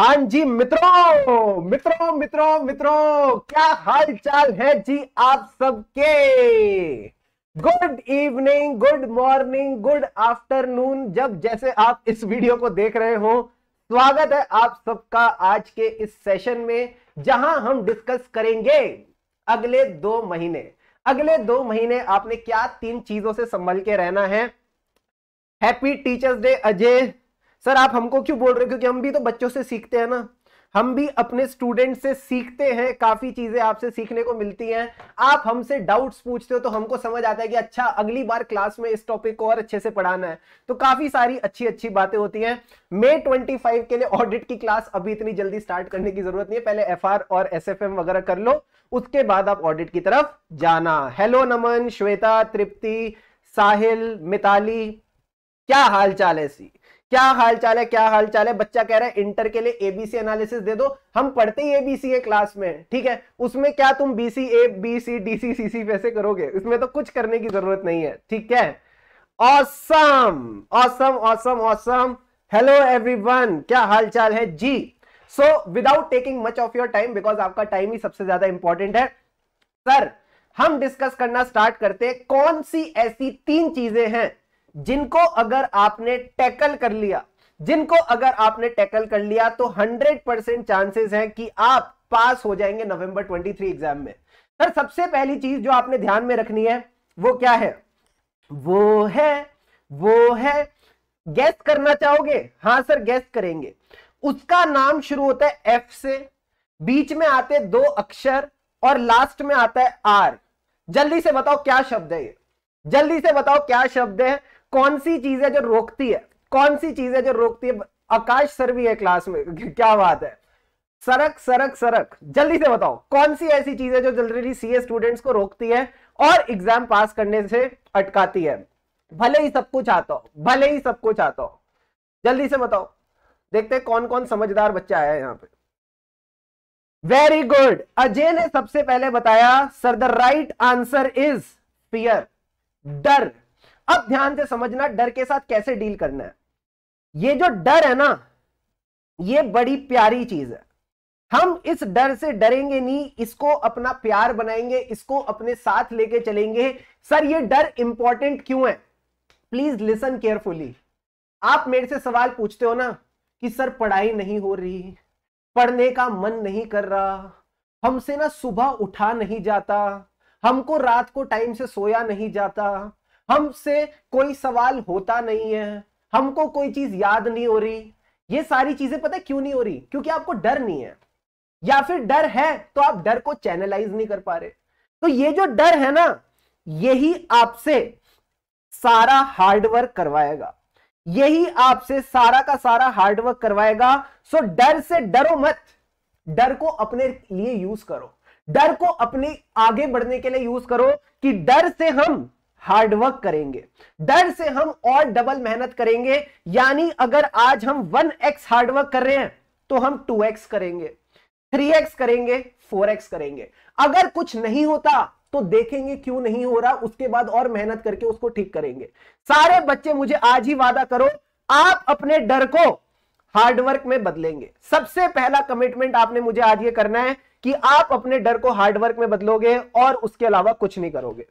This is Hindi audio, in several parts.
हाँ जी मित्रों मित्रों मित्रों मित्रों क्या हाल चाल है जी आप सबके good evening good morning good afternoon जब जैसे आप इस वीडियो को देख रहे हो स्वागत है आप सबका आज के इस सेशन में जहां हम डिस्कस करेंगे अगले दो महीने अगले दो महीने आपने क्या तीन चीजों से संभल के रहना है happy teachers day Ajay sir आप हमको क्यों बोल रहे हो क्योंकि हम भी तो बच्चों से सीखते हैं ना हम भी अपने स्टूडेंट से सीखते हैं काफी चीजें आपसे सीखने को मिलती हैं आप हमसे डाउट्स पूछते हो तो हमको समझ आता है कि अच्छा अगली बार क्लास में इस टॉपिक को और अच्छे से पढ़ाना है तो काफी सारी अच्छी अच्छी बातें होती हैं मई 25 के लिए ऑडिट की क्लास अभी इतनी जल्दी स्टार्ट करने की जरूरत नहीं है पहले एफ और एस वगैरह कर लो उसके बाद आप ऑडिट की तरफ जाना हेलो नमन श्वेता तृप्ति साहिल मिताली क्या हाल चाल है सी क्या हाल चाल है क्या हाल चाल है बच्चा कह रहा है इंटर के लिए एबीसी एनालिसिस दे दो हम पढ़ते ही एबीसी है क्लास में ठीक है उसमें क्या तुम BC A B C D C C C वैसे करोगे उसमें तो कुछ करने की जरूरत नहीं है ठीक है awesome awesome awesome awesome hello everyone क्या हाल चाल है जी so without taking much of your time because आपका टाइम ही सबसे ज्यादा इंपॉर्टेंट है सर हम डिस्कस करना स्टार्ट करते हैं कौन सी ऐसी तीन चीजें हैं जिनको अगर आपने टैकल कर लिया जिनको अगर आपने टैकल कर लिया तो 100 परसेंट चांसेस हैं कि आप पास हो जाएंगे नवंबर 23 एग्जाम में सर सबसे पहली चीज जो आपने ध्यान में रखनी है वो क्या है वो है वो है गैस करना चाहोगे हाँ सर गैस करेंगे उसका नाम शुरू होता है एफ से बीच में आते दो अक्षर और लास्ट में आता है आर जल्दी से बताओ क्या शब्द है ये जल्दी से बताओ क्या शब्द है कौन सी चीज है जो रोकती है कौन सी चीज है जो रोकती है आकाश सर भी है क्लास में क्या बात है सरक सरक सरक जल्दी से बताओ कौन सी ऐसी चीज है जो जनरली सीए स्टूडेंट्स को रोकती है और एग्जाम पास करने से अटकाती है भले ही सब कुछ आता हो भले ही सब कुछ आता हो जल्दी से बताओ देखते हैं कौन कौन समझदार बच्चा आया यहां पे वेरी गुड अजय ने सबसे पहले बताया sir the right answer is fear डर अब ध्यान से समझना डर के साथ कैसे डील करना है ये जो डर है ना ये बड़ी प्यारी चीज है हम इस डर से डरेंगे नहीं इसको अपना प्यार बनाएंगे इसको अपने साथ लेके चलेंगे सर ये डर इंपॉर्टेंट क्यों है प्लीज लिसन केयरफुली आप मेरे से सवाल पूछते हो ना कि सर पढ़ाई नहीं हो रही पढ़ने का मन नहीं कर रहा हमसे ना सुबह उठा नहीं जाता हमको रात को टाइम से सोया नहीं जाता हमसे कोई सवाल होता नहीं है हमको कोई चीज याद नहीं हो रही ये सारी चीजें पता क्यों नहीं हो रही क्योंकि आपको डर नहीं है या फिर डर है तो आप डर को चैनलाइज नहीं कर पा रहे तो ये जो डर है ना यही आपसे सारा हार्डवर्क करवाएगा यही आपसे सारा का सारा हार्डवर्क करवाएगा सो डर से डरो मत डर को अपने लिए यूज करो डर को अपने आगे बढ़ने के लिए यूज करो कि डर से हम हार्डवर्क करेंगे डर से हम और डबल मेहनत करेंगे यानी अगर आज हम वन एक्स हार्डवर्क कर रहे हैं तो हम टू एक्स करेंगे थ्री एक्स करेंगे फोर एक्स करेंगे अगर कुछ नहीं होता तो देखेंगे क्यों नहीं हो रहा उसके बाद और मेहनत करके उसको ठीक करेंगे सारे बच्चे मुझे आज ही वादा करो आप अपने डर को हार्डवर्क में बदलेंगे सबसे पहला कमिटमेंट आपने मुझे आज ये करना है कि आप अपने डर को हार्डवर्क में बदलोगे और उसके अलावा कुछ नहीं करोगे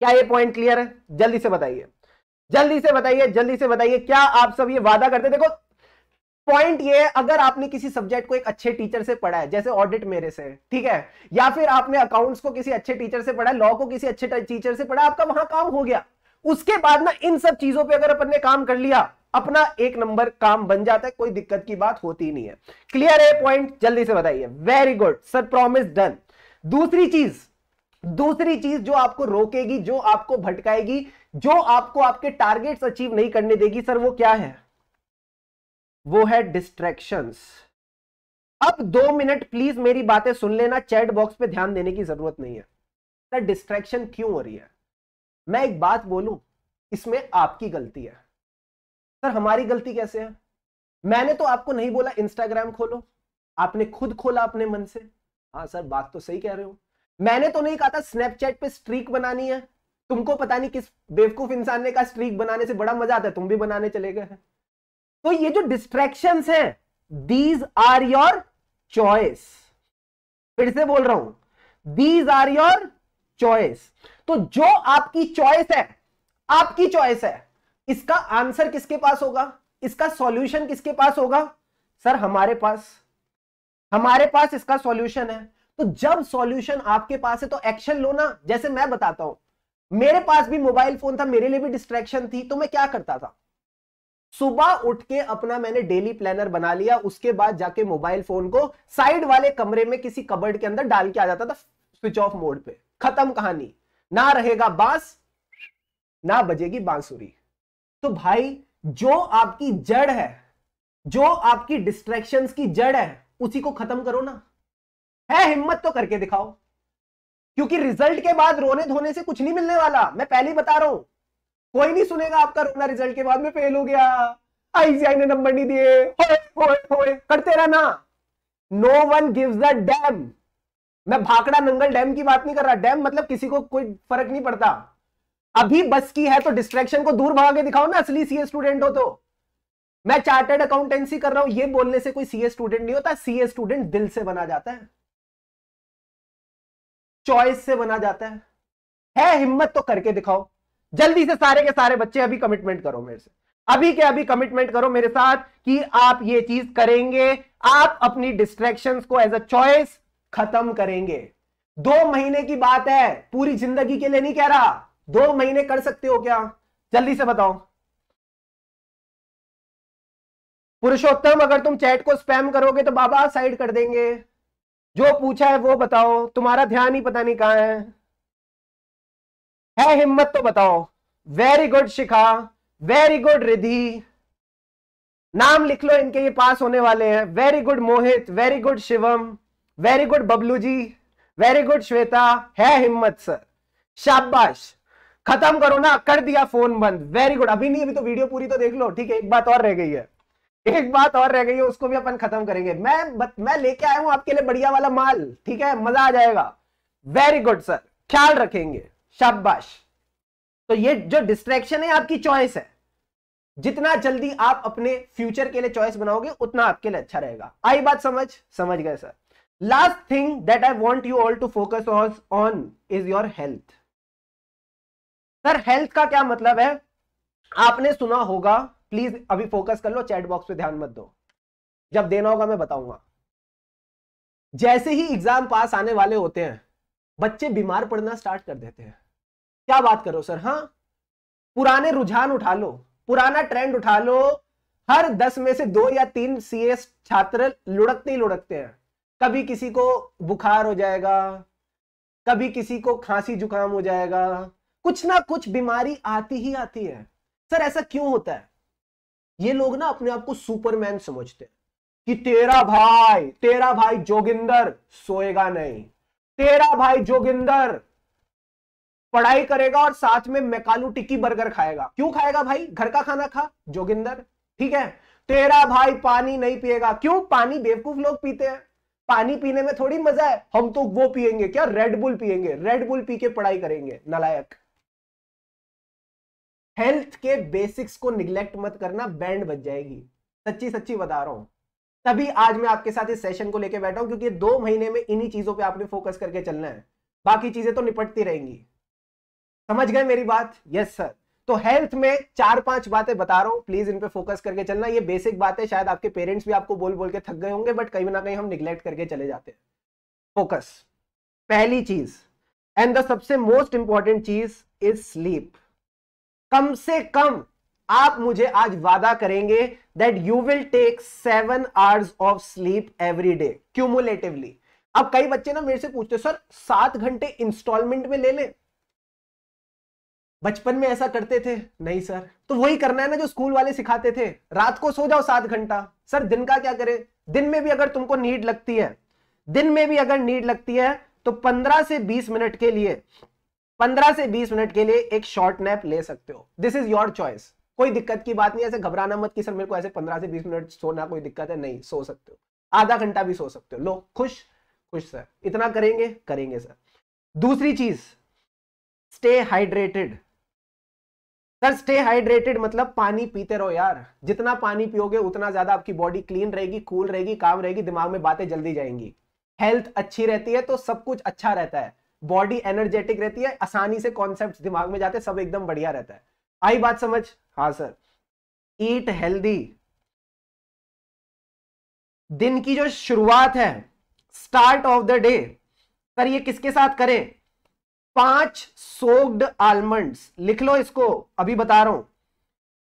क्या ये पॉइंट क्लियर है जल्दी से बताइए जल्दी से बताइए जल्दी से बताइए क्या आप सब ये वादा करते देखो पॉइंट ये है अगर आपने किसी सब्जेक्ट को एक अच्छे टीचर से पढ़ा है जैसे ऑडिट मेरे से ठीक है या फिर आपने अकाउंट्स को किसी अच्छे टीचर से पढ़ा लॉ को किसी अच्छे टीचर से पढ़ा आपका वहां काम हो गया उसके बाद ना इन सब चीजों पे अगर अपन ने काम कर लिया अपना एक नंबर काम बन जाता है कोई दिक्कत की बात होती नहीं है क्लियर है पॉइंट जल्दी से बताइए very good sir promise done दूसरी चीज दूसरी चीज जो आपको रोकेगी जो आपको भटकाएगी जो आपको आपके टारगेट्स अचीव नहीं करने देगी सर वो क्या है वो है डिस्ट्रैक्शंस अब दो मिनट प्लीज मेरी बातें सुन लेना चैट बॉक्स पे ध्यान देने की जरूरत नहीं है सर डिस्ट्रैक्शन क्यों हो रही है मैं एक बात बोलू इसमें आपकी गलती है सर हमारी गलती कैसे है मैंने तो आपको नहीं बोला इंस्टाग्राम खोलो आपने खुद खोला अपने मन से हाँ सर बात तो सही कह रहे हो मैंने तो नहीं कहा था स्नैपचैट पे स्ट्रीक बनानी है तुमको पता नहीं किस बेवकूफ इंसान ने कहा स्ट्रीक बनाने से बड़ा मजा आता है तुम भी बनाने चले गए तो ये जो डिस्ट्रैक्शन है दीज आर योर चॉइस फिर से बोल रहा हूं दीज आर योर चॉइस तो जो आपकी चॉइस है आपकी चॉइस है इसका आंसर किसके पास होगा इसका सॉल्यूशन किसके पास होगा सर हमारे पास हमारे पास इसका सॉल्यूशन है तो जब सॉल्यूशन आपके पास है तो एक्शन लो ना जैसे मैं बताता हूं मेरे पास भी मोबाइल फोन था मेरे लिए भी डिस्ट्रैक्शन थी तो मैं क्या करता था सुबह उठ के अपना मैंने डेली प्लानर बना लिया उसके बाद जाके मोबाइल फोन को साइड वाले कमरे में किसी कबर्ड के अंदर डाल के आ जाता था स्विच ऑफ मोड पे खत्म कहानी ना रहेगा बांस ना बजेगी बांसुरी तो भाई जो आपकी जड़ है जो आपकी डिस्ट्रैक्शंस की जड़ है उसी को खत्म करो ना है हिम्मत तो करके दिखाओ क्योंकि रिजल्ट के बाद रोने धोने से कुछ नहीं मिलने वाला मैं पहले ही बता रहा हूं कोई नहीं सुनेगा आपका रोना रिजल्ट के बाद में फेल हो गया आईसीआई ने नंबर नहीं दिए करते रहना no one give the dam मैं भाकड़ा नंगल डैम की बात नहीं कर रहा डैम मतलब किसी को कोई फर्क नहीं पड़ता अभी बस की है तो डिस्ट्रैक्शन को दूर भगा के दिखाओ ना असली सीए स्टूडेंट हो तो मैं चार्टर्ड अकाउंटेंसी कर रहा हूं ये बोलने से कोई सीए स्टूडेंट नहीं होता सीए स्टूडेंट दिल से बना जाता है चॉइस से बना जाता है है हिम्मत तो करके दिखाओ जल्दी से सारे के सारे बच्चे अभी कमिटमेंट करो मेरे से अभी के अभी कमिटमेंट करो मेरे साथ कि आप ये चीज करेंगे आप अपनी डिस्ट्रेक्शन को एज अ चॉइस खत्म करेंगे दो महीने की बात है पूरी जिंदगी के लिए नहीं कह रहा दो महीने कर सकते हो क्या जल्दी से बताओ पुरुषोत्तम अगर तुम चैट को स्पैम करोगे तो बाबा साइड कर देंगे जो पूछा है वो बताओ तुम्हारा ध्यान ही पता नहीं कहां है है हिम्मत तो बताओ very good Shikha very good Ridhi नाम लिख लो इनके ये पास होने वाले हैं very good Mohit very good Shivam very good Bablu ji very good Shweta है हिम्मत सर शाबाश खत्म करो ना कर दिया फोन बंद वेरी गुड अभी नहीं अभी तो वीडियो पूरी तो देख लो ठीक है एक बात और रह गई है एक बात और रह गई है उसको भी अपन खत्म करेंगे मैं बत, मैं लेके आया हूं आपके लिए बढ़िया वाला माल ठीक है मजा आ जाएगा वेरी गुड सर ख्याल रखेंगे शाबाश तो ये जो डिस्ट्रैक्शन है आपकी चॉइस है जितना जल्दी आप अपने फ्यूचर के लिए चॉइस बनाओगे उतना आपके लिए अच्छा रहेगा आई बात समझ समझ गए sir last thing that I want you all to focus on is your health sir health का क्या मतलब है आपने सुना होगा प्लीज अभी फोकस कर लो चैट बॉक्स पे ध्यान मत दो जब देना होगा मैं बताऊंगा जैसे ही एग्जाम पास आने वाले होते हैं बच्चे बीमार पड़ना स्टार्ट कर देते हैं क्या बात करो सर हाँ पुराने रुझान उठा लो पुराना ट्रेंड उठा लो हर दस में से दो या तीन एस छात्र लुढ़कते ही लुढ़कते हैं कभी किसी को बुखार हो जाएगा कभी किसी को खांसी जुकाम हो जाएगा कुछ ना कुछ बीमारी आती ही आती है सर ऐसा क्यों होता है ये लोग ना अपने आप को सुपरमैन समझते हैं कि तेरा भाई तेरा भाई जोगिंदर सोएगा नहीं तेरा भाई जोगिंदर पढ़ाई करेगा और साथ में मैकालू टिक्की बर्गर खाएगा क्यों खाएगा भाई घर का खाना खा जोगिंदर ठीक है तेरा भाई पानी नहीं पिएगा क्यों पानी बेवकूफ लोग पीते हैं पानी पीने में थोड़ी मजा है हम तो वो पियेंगे क्या रेडबुल पियेंगे रेडबुल पी के पढ़ाई करेंगे नलायक हेल्थ के बेसिक्स को निग्लेक्ट मत करना बैंड बच जाएगी सच्ची सच्ची बता रहा हूं तभी आज मैं आपके साथ इस सेशन को लेकर बैठा हूं क्योंकि दो महीने में इन्हीं चीजों पे आपने फोकस करके चलना है बाकी चीजें तो निपटती रहेंगी समझ गए मेरी बात यस सर तो हेल्थ में चार पांच बातें बता रहा हूं प्लीज इन पे फोकस करके चलना ये बेसिक बातें शायद आपके पेरेंट्स भी आपको बोल बोल के थक गए होंगे बट कहीं ना कहीं हम निग्लेक्ट करके चले जाते हैं फोकस पहली चीज एंड द सबसे मोस्ट इंपॉर्टेंट चीज इज स्लीप कम से कम आप मुझे आज वादा करेंगे that you will take seven hours of sleep every day cumulatively अब कई बच्चे ना मेरे से पूछते सर सात घंटे इंस्टॉलमेंट में ले लें बचपन में ऐसा करते थे नहीं सर तो वही करना है ना जो स्कूल वाले सिखाते थे रात को सो जाओ सात घंटा सर दिन का क्या करें दिन में भी अगर तुमको नीड लगती है दिन में भी अगर नीड लगती है तो पंद्रह से बीस मिनट के लिए पंद्रह से बीस मिनट के लिए एक शॉर्ट नैप ले सकते हो दिस इज योर चॉइस कोई दिक्कत की बात नहीं ऐसे घबराना मत कि सर मेरे को ऐसे पंद्रह से बीस मिनट सोना कोई दिक्कत है नहीं सो सकते हो आधा घंटा भी सो सकते हो लो खुश खुश सर इतना करेंगे करेंगे सर दूसरी चीज stay hydrated sir stay hydrated मतलब पानी पीते रहो यार जितना पानी पियोगे उतना ज्यादा आपकी बॉडी क्लीन रहेगी कूल रहेगी काम रहेगी दिमाग में बातें जल्दी जाएंगी हेल्थ अच्छी रहती है तो सब कुछ अच्छा रहता है बॉडी एनर्जेटिक रहती है आसानी से कॉन्सेप्ट दिमाग में जाते हैं सब एकदम बढ़िया रहता है आई बात समझ हाँ सर ईट हेल्दी दिन की जो शुरुआत है start of the day sir ये किसके साथ करें पांच सोग्ड आलमंड्स लिख लो इसको अभी बता रहा हूं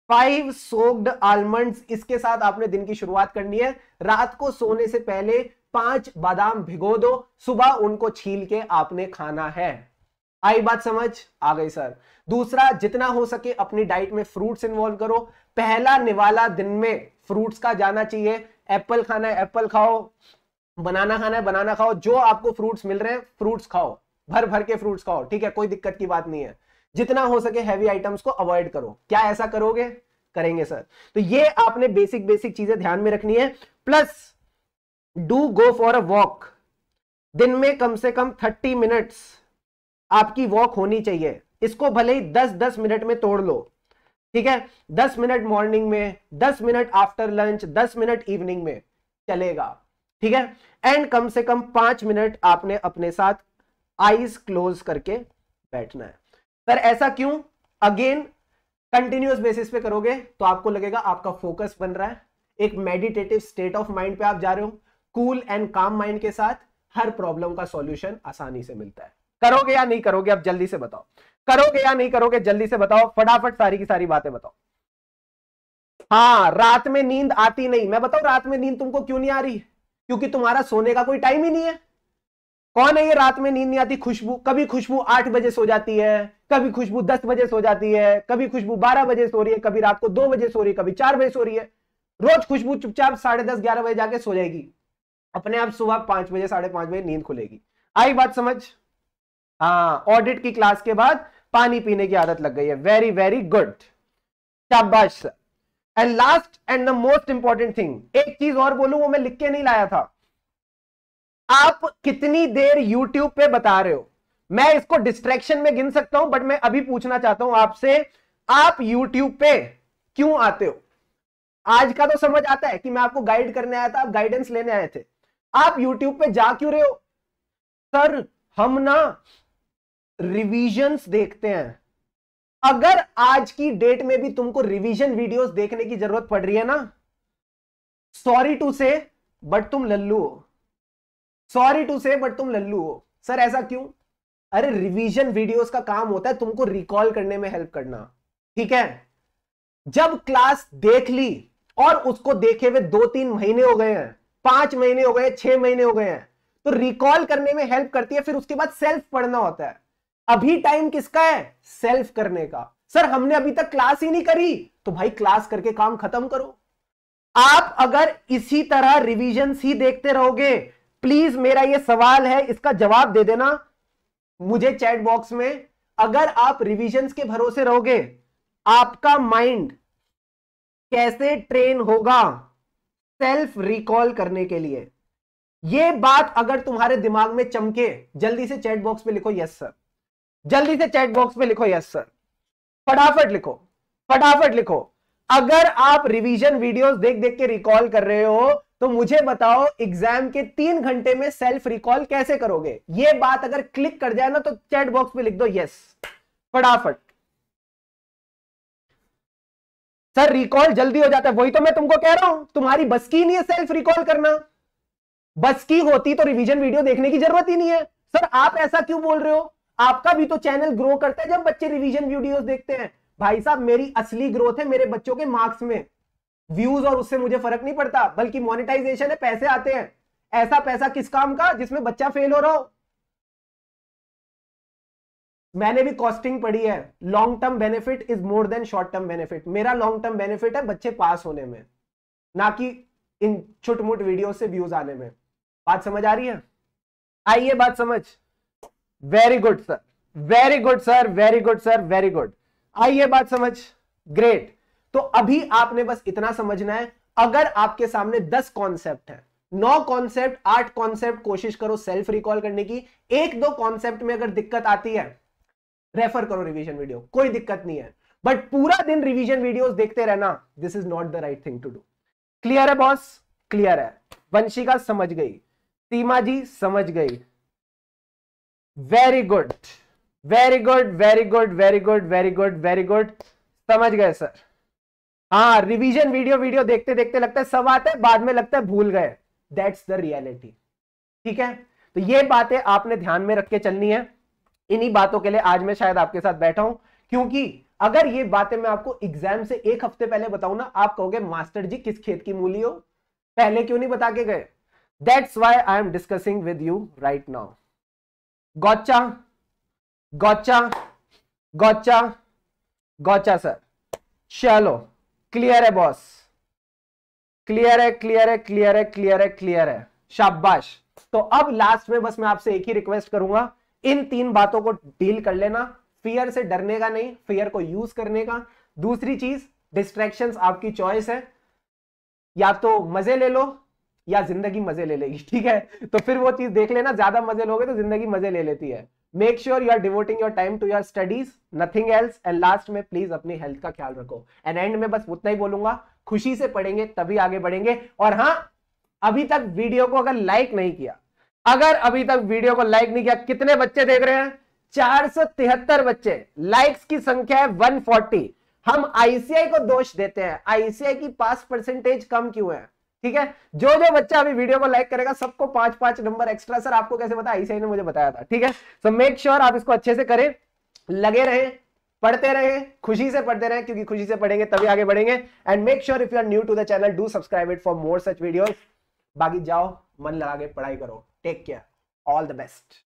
फाइव सोग्ड आलमंड्स इसके साथ आपने दिन की शुरुआत करनी है रात को सोने से पहले पांच बादाम भिगो दो सुबह उनको छील के आपने खाना है आई बात समझ आ गई सर दूसरा जितना हो सके अपनी डाइट में फ्रूट्स इन्वॉल्व करो पहला निवाला दिन में फ्रूट्स का जाना चाहिए एप्पल खाना है एप्पल खाओ बनाना खाना है बनाना खाओ जो आपको फ्रूट्स मिल रहे हैं फ्रूट्स खाओ भर भर के फ्रूट्स खाओ ठीक है कोई दिक्कत की बात नहीं है जितना हो सके हैवी आइटम्स को अवॉइड करो क्या ऐसा करोगे करेंगे सर तो ये आपने बेसिक बेसिक चीजें ध्यान में रखनी है plus do go for a walk दिन में कम से कम थर्टी मिनट्स आपकी वॉक होनी चाहिए इसको भले ही दस दस मिनट में तोड़ लो ठीक है दस मिनट मॉर्निंग में दस मिनट आफ्टर लंच दस मिनट इवनिंग में चलेगा ठीक है एंड कम से कम पांच मिनट आपने अपने साथ आईज क्लोज करके बैठना है सर ऐसा क्यों अगेन कंटिन्यूस बेसिस पे करोगे तो आपको लगेगा आपका फोकस बन रहा है एक मेडिटेटिव स्टेट ऑफ माइंड पे आप जा रहे हो कूल एंड काम माइंड के साथ हर प्रॉब्लम का सॉल्यूशन आसानी से मिलता है करोगे या नहीं करोगे अब जल्दी से बताओ करोगे या नहीं करोगे जल्दी से बताओ फटाफट सारी की सारी बातें बताओ हाँ रात में नींद आती नहीं मैं बताऊं रात में नींद तुमको क्यों नहीं आ रही क्योंकि तुम्हारा सोने का कोई टाइम ही नहीं है कौन है ये रात में नींद नहीं आती खुशबू कभी खुशबू आठ बजे सो जाती है कभी खुशबू दस बजे सो जाती है कभी खुशबू बारह बजे सो रही है कभी रात को दो बजे सो रही है कभी चार बजे सो रही है रोज खुशबू चुपचाप साढ़े दस ग्यारह बजे जाके सो जाएगी अपने आप सुबह पांच बजे साढ़े पांच बजे नींद खुलेगी आई बात समझ हाँ ऑडिट की क्लास के बाद पानी पीने की आदत लग गई है वेरी वेरी गुड शाबाश and last and the most important thing एक चीज और बोलू वो मैं लिख के नहीं लाया था आप कितनी देर YouTube पे बता रहे हो मैं इसको डिस्ट्रैक्शन में गिन सकता हूं बट मैं अभी पूछना चाहता हूं आपसे आप YouTube पे क्यों आते हो आज का तो समझ आता है कि मैं आपको गाइड करने आया था आप गाइडेंस लेने आए थे आप यूट्यूब पे जा क्यों रहे हो सर हम ना रिविजन देखते हैं अगर आज की डेट में भी तुमको रिविजन वीडियोस देखने की जरूरत पड़ रही है ना सॉरी टू से बट तुम लल्लू हो सॉरी टू से बट तुम लल्लू हो सर ऐसा क्यों अरे रिविजन वीडियोस का काम होता है तुमको रिकॉल करने में हेल्प करना ठीक है जब क्लास देख ली और उसको देखे हुए दो तीन महीने हो गए हैं पांच महीने हो गए छह महीने हो गए हैं तो रिकॉल करने में हेल्प करती है फिर उसके बाद सेल्फ पढ़ना होता है अभी टाइम किसका है सेल्फ करने का सर हमने अभी तक क्लास ही नहीं करी तो भाई क्लास करके काम खत्म करो आप अगर इसी तरह रिविजन ही देखते रहोगे प्लीज मेरा ये सवाल है इसका जवाब दे देना मुझे चैट बॉक्स में अगर आप रिविजन के भरोसे रहोगे आपका माइंड कैसे ट्रेन होगा सेल्फ रिकॉल करने के लिए यह बात अगर तुम्हारे दिमाग में चमके जल्दी से चैट बॉक्स में लिखो यस सर जल्दी से चैट बॉक्स में लिखो यस सर फटाफट लिखो फटाफट लिखो अगर आप रिवीजन वीडियोस देख देख के रिकॉल कर रहे हो तो मुझे बताओ एग्जाम के तीन घंटे में सेल्फ रिकॉल कैसे करोगे ये बात अगर क्लिक कर जाए ना तो चैट बॉक्स में लिख दो यस फटाफट सर रिकॉल जल्दी हो जाता है वही तो मैं तुमको कह रहा हूं तुम्हारी बस की नहीं है सेल्फ रिकॉल करना बस की होती तो रिवीजन वीडियो देखने की जरूरत ही नहीं है सर आप ऐसा क्यों बोल रहे हो आपका भी तो चैनल ग्रो करता है जब बच्चे रिवीजन वीडियोस देखते हैं भाई साहब मेरी असली ग्रोथ है मेरे बच्चों के मार्क्स में व्यूज और उससे मुझे फर्क नहीं पड़ता बल्कि मोनेटाइजेशन है पैसे आते हैं ऐसा पैसा किस काम का जिसमें बच्चा फेल हो रहा हो मैंने भी कॉस्टिंग पढ़ी है long term benefit is more than short term benefit मेरा लॉन्ग टर्म बेनिफिट है बच्चे पास होने में ना कि इन छुटमुट वीडियो से व्यूज आने में बात समझ आ रही है आइए बात समझ very good sir very good sir very good sir very good आइए बात समझ ग्रेट तो अभी आपने बस इतना समझना है अगर आपके सामने दस कॉन्सेप्ट है नौ कॉन्सेप्ट आठ कॉन्सेप्ट कोशिश करो सेल्फ रिकॉल करने की एक दो कॉन्सेप्ट में अगर दिक्कत आती है रेफर करो रिविजन वीडियो कोई दिक्कत नहीं है बट पूरा दिन रिविजन वीडियो देखते रहना this is not the right thing to do clear है बॉस क्लियर है वंशिका समझ गई सीमा जी समझ गई very good very good very good very good very good very good समझ गए सर हाँ रिविजन वीडियो वीडियो देखते देखते लगता है सब आते बाद में लगता है भूल गए दैट्स द रियलिटी ठीक है तो ये बातें आपने ध्यान में रख के चलनी है इन्हीं बातों के लिए आज मैं शायद आपके साथ बैठा हूं क्योंकि अगर ये बातें मैं आपको एग्जाम से एक हफ्ते पहले बताऊं ना आप कहोगे मास्टर जी किस खेत की मूली हो पहले क्यों नहीं बता के गए that's why I am discussing with you right now gotcha gotcha gotcha gotcha sir चलो क्लियर है बॉस क्लियर है क्लियर है क्लियर है क्लियर है क्लियर है शाबाश तो अब लास्ट में बस मैं आपसे एक ही रिक्वेस्ट करूंगा इन तीन बातों को डील कर लेना फियर से डरने का नहीं फियर को यूज करने का दूसरी चीज डिस्ट्रैक्शन आपकी चॉइस है या तो मजे ले लो या जिंदगी मजे ले लेगी ठीक है तो फिर वो चीज देख लेना ज्यादा मजे लोगे तो जिंदगी मजे ले लेती है make sure you are devoting your time to your studies nothing else and last में प्लीज अपनी हेल्थ का ख्याल रखो एंड एंड में बस उतना ही बोलूंगा खुशी से पढ़ेंगे तभी आगे बढ़ेंगे और हाँ अभी तक वीडियो को अगर लाइक नहीं किया अगर अभी तक वीडियो को लाइक नहीं किया कितने बच्चे देख रहे हैं चार बच्चे लाइक्स की संख्या है 140 हम आईसीआई को दोष देते हैं आईसीआई की पास परसेंटेज कम क्यों है ठीक है जो जो बच्चा अभी वीडियो को लाइक करेगा सबको पांच पांच नंबर एक्स्ट्रा सर आपको कैसे पता आईसीआई ने मुझे बताया था ठीक है सो मेक श्योर आप इसको अच्छे से करें लगे रहे पढ़ते रहे खुशी से पढ़ते रहे क्योंकि खुशी से पढ़ेंगे तभी आगे बढ़ेंगे and make sure if you are new to the channel do subscribe it for more such video बाकी जाओ मन लगा के पढ़ाई करो take care all the best